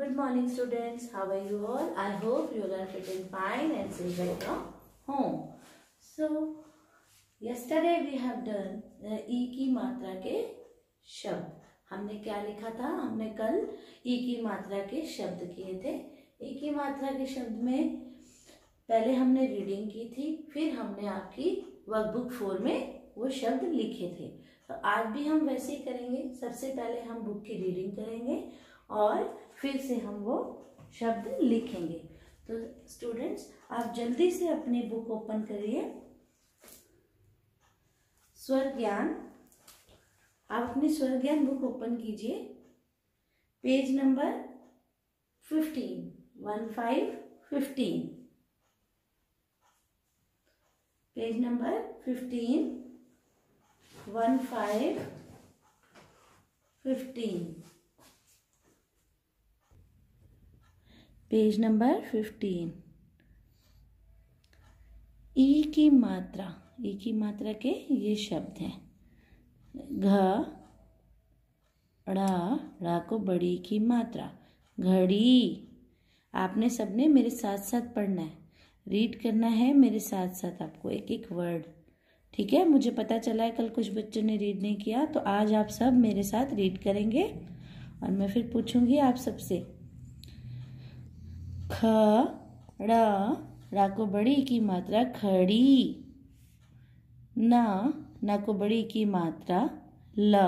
good morning students how are you all I hope you are are feeling fine and safe at home so yesterday we have done ई की मात्रा के शब्द हमने क्या लिखा था हमने कल ई e की मात्रा के शब्द किए थे ई e की मात्रा के शब्द में पहले हमने रीडिंग की थी फिर हमने आपकी वर्कबुक फोर में वो शब्द लिखे थे तो आज भी हम वैसे ही करेंगे सबसे पहले हम बुक की रीडिंग करेंगे और फिर से हम वो शब्द लिखेंगे तो स्टूडेंट्स आप जल्दी से अपनी बुक ओपन करिए स्वर ज्ञान आप अपनी स्वर ज्ञान बुक ओपन कीजिए page number fifteen one five fifteen page number fifteen one five fifteen page number fifteen ई की मात्रा ई की मात्रा के ये शब्द हैं घ ड़ा ड़ा को बड़ी की मात्रा घड़ी आपने सबने मेरे साथ साथ पढ़ना है रीड करना है मेरे साथ साथ आपको एक एक वर्ड ठीक है मुझे पता चला है कल कुछ बच्चों ने रीड नहीं किया तो आज आप सब मेरे साथ रीड करेंगे और मैं फिर पूछूंगी आप सबसे ख ड़ रा को बड़ी की मात्रा खड़ी ना ना को बड़ी की मात्रा ल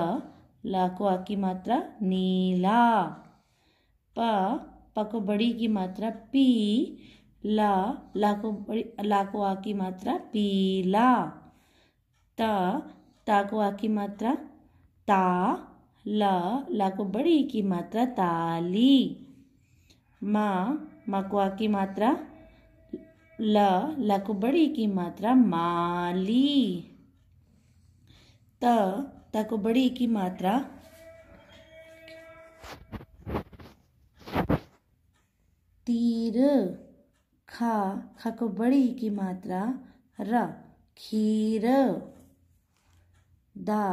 ला को आ की मात्रा नीला प प को बड़ी की मात्रा पी ला ला को बड़ी ला को आ की मात्रा पीला त ता को आ की मात्रा ता ला ला को बड़ी की मात्रा ताली मा मकुआ की मात्रा ल लकुबड़ी की मात्रा माली त तकुबड़ी की मात्रा तीर खा खकबड़ी की मात्रा र खीर दा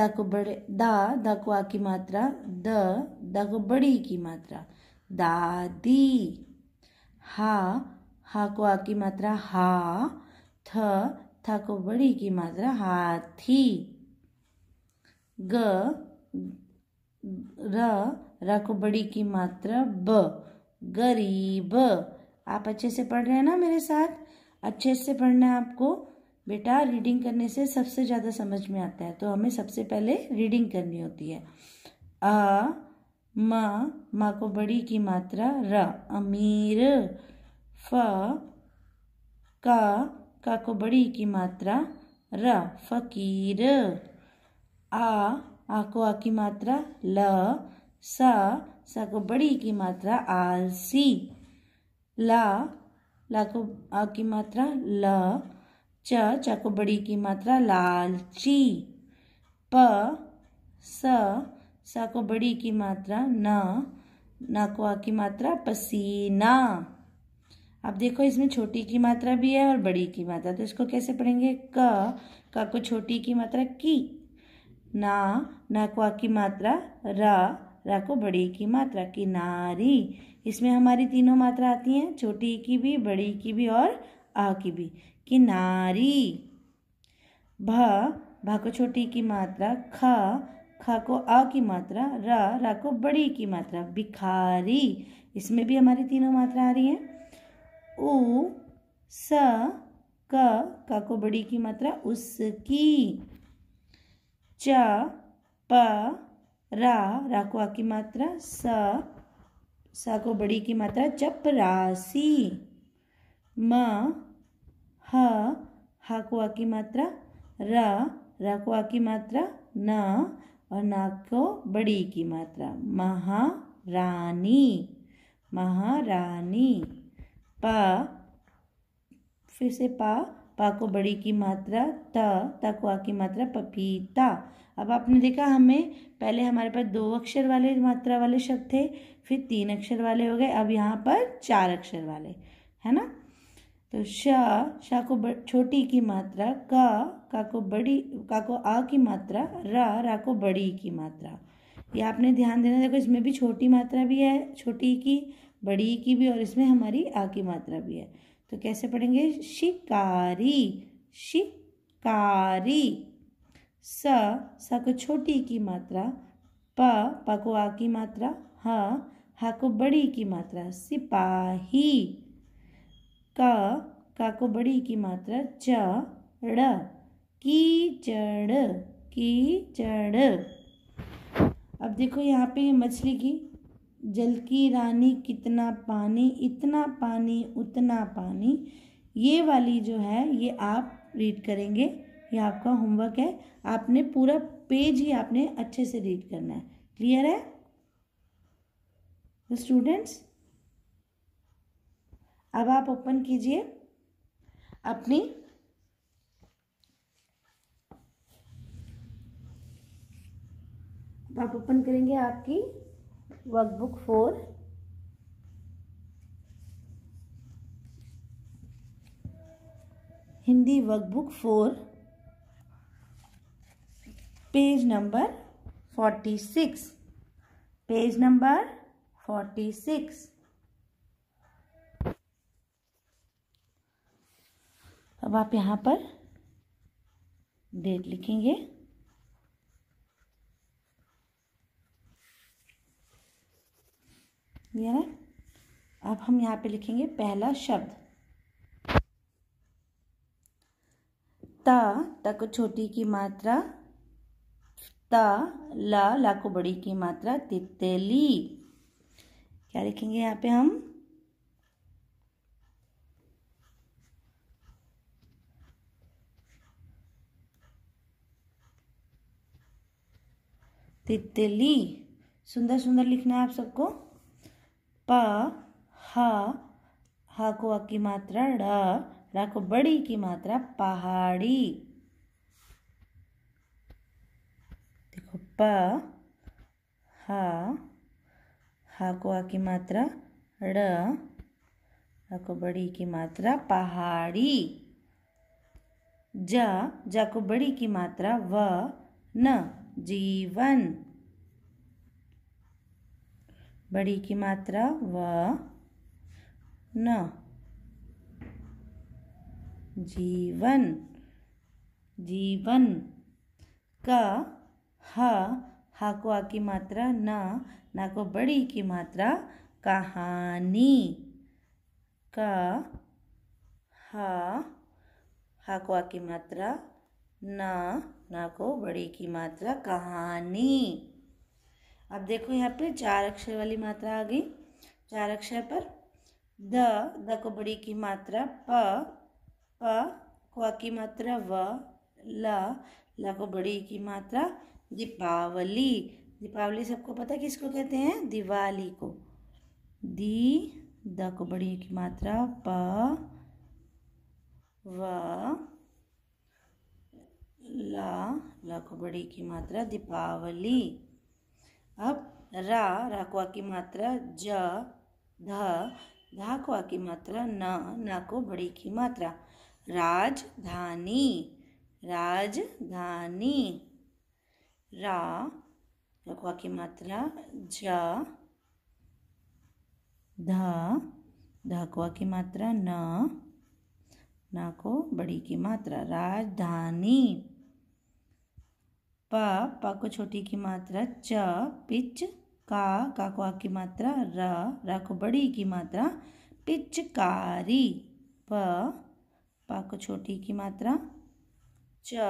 दकबड़े दा दकुआ की मात्रा द दकबड़ी की मात्रा दादी हा हा को आ की मात्रा हा थ था को बड़ी की मात्रा हाथी ग र र को बड़ी की मात्रा ब गरीब आप अच्छे से पढ़ रहे हैं ना मेरे साथ अच्छे से पढ़ना है आपको बेटा रीडिंग करने से सबसे ज़्यादा समझ में आता है तो हमें सबसे पहले रीडिंग करनी होती है अ माँ माँ को बड़ी की मात्रा र अमीर फ का का को बड़ी की मात्रा र फकीर आ आ को आ की मात्रा ल सा सा को बड़ी की मात्रा आलसी ला ला को आ की मात्रा ल च च को बड़ी की मात्रा लालची प स सा को बड़ी की मात्रा ना ना को आ की मात्रा पसीना अब देखो इसमें छोटी की मात्रा भी है और बड़ी की मात्रा तो इसको कैसे पढ़ेंगे क का को छोटी की मात्रा की ना ना को आ की मात्रा रा रा को बड़ी की मात्रा नारी इसमें हमारी तीनों मात्रा आती हैं छोटी की भी बड़ी की भी और आ की भी किनारी भ भा को छोटी की मात्रा ख खा को आ की मात्रा रा रा को बड़ी की मात्रा भिखारी इसमें भी हमारी तीनों मात्रा आ रही है उ स क का को बड़ी की मात्रा उसकी च प रा रा को आ की मात्रा स स को बड़ी की मात्रा चपरासी म ह हा को आ की मात्रा र रा को आ की मात्रा न और नाग को तो बड़ी की मात्रा महारानी महारानी पा फिर से पा पा को बड़ी की मात्रा त त को आ की मात्रा पपीता अब आपने देखा हमें पहले हमारे पास दो अक्षर वाले मात्रा वाले शब्द थे फिर तीन अक्षर वाले हो गए अब यहाँ पर चार अक्षर वाले है ना तो शा शा को छोटी की मात्रा का का को बड़ी का को आ की मात्रा रा रा को बड़ी की मात्रा ये आपने ध्यान देना देखो इसमें भी छोटी मात्रा भी है छोटी की बड़ी की भी और इसमें हमारी आ की मात्रा भी है तो कैसे पढ़ेंगे शिकारी शिकारी स स को छोटी की मात्रा प प को आ की मात्रा ह हा को बड़ी की मात्रा सिपाही का का को बड़ी की मात्रा च चढ़ की चढ़ अब देखो यहाँ पे मछली की जल की रानी कितना पानी इतना पानी उतना पानी ये वाली जो है ये आप रीड करेंगे ये आपका होमवर्क है आपने पूरा पेज ही आपने अच्छे से रीड करना है क्लियर है स्टूडेंट्स अब आप ओपन कीजिए अपनी आप ओपन करेंगे आपकी workbook four Hindi workbook four page number forty six page number forty six अब आप यहाँ पर डेट लिखेंगे ये अब हम यहाँ पे लिखेंगे पहला शब्द त तक छोटी की मात्रा त ला ला को बड़ी की मात्रा तितली क्या लिखेंगे यहाँ पे हम तितली सुंदर सुंदर लिखना है आप सबको प ह ह को अ की मात्रा ड रा को बड़ी की मात्रा पहाड़ी देखो प ह हा को आ की मात्रा ड को बड़ी की मात्रा पहाड़ी ज जा को बड़ी की मात्रा व न जीवन बड़ी की मात्रा व न जीवन जीवन का ह हा को आ की मात्रा न ना को बड़ी की मात्रा कहानी का हा हा को आ की मात्रा ना ना को बड़ी की मात्रा कहानी अब देखो यहाँ पे चार अक्षर वाली मात्रा आ गई चार अक्षर पर द द को बड़ी की मात्रा प प को की मात्रा व ल ल को बड़ी की मात्रा दीपावली दीपावली सबको पता है किसको कहते हैं दिवाली को दी द को बड़ी की मात्रा प व ला बड़ी की मात्रा दीपावली अब रा राकवा की मात्रा ज ध धाकवा की मात्रा न ना को बड़ी की मात्रा राजधानी राजधानी रा लखवा की मात्रा ज ध धकवा की मात्रा न ना को बड़ी की मात्रा राजधानी प प को छोटी की मात्रा च पिच का का को आ की मात्रा र र को बड़ी की मात्रा पिचकारी प प को छोटी की मात्रा च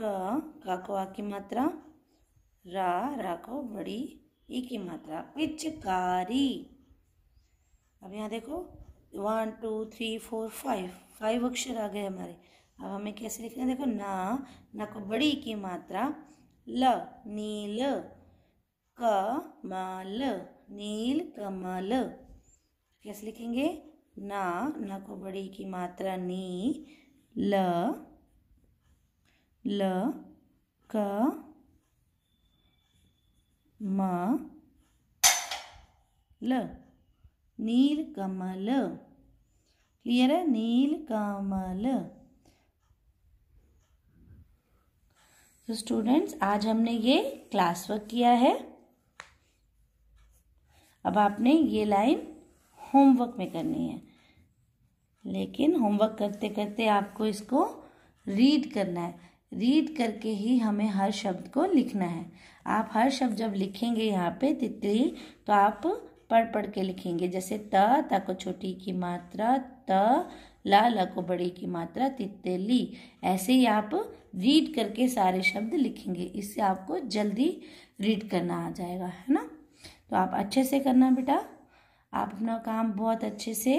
क का को आ की मात्रा रा रा को बड़ी ई की मात्रा पिचकारी अब यहाँ देखो one two three four five five अक्षर आ गए हमारे अब हमें कैसे लिखना है देखो ना ना को बड़ी की मात्रा ल नील माल नील कमल कैसे लिखेंगे ना ना को बड़ी की मात्रा नी ल ल क म ल नील कमल क्लियर है नील कमल तो स्टूडेंट्स आज हमने ये क्लास वर्क किया है अब आपने ये लाइन होमवर्क में करनी है लेकिन होमवर्क करते करते आपको इसको रीड करना है रीड करके ही हमें हर शब्द को लिखना है आप हर शब्द जब लिखेंगे यहाँ पे तितली तो आप पढ़ पढ़ के लिखेंगे जैसे त ता को छोटी की मात्रा त लाला को बड़े की मात्रा तित्ते ली ऐसे ही आप रीड करके सारे शब्द लिखेंगे इससे आपको जल्दी रीड करना आ जाएगा है ना तो आप अच्छे से करना बेटा आप अपना काम बहुत अच्छे से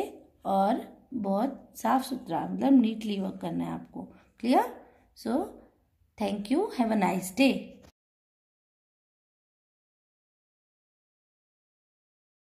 और बहुत साफ सुथरा मतलब नीटली वर्क करना है आपको clear so thank you have a nice day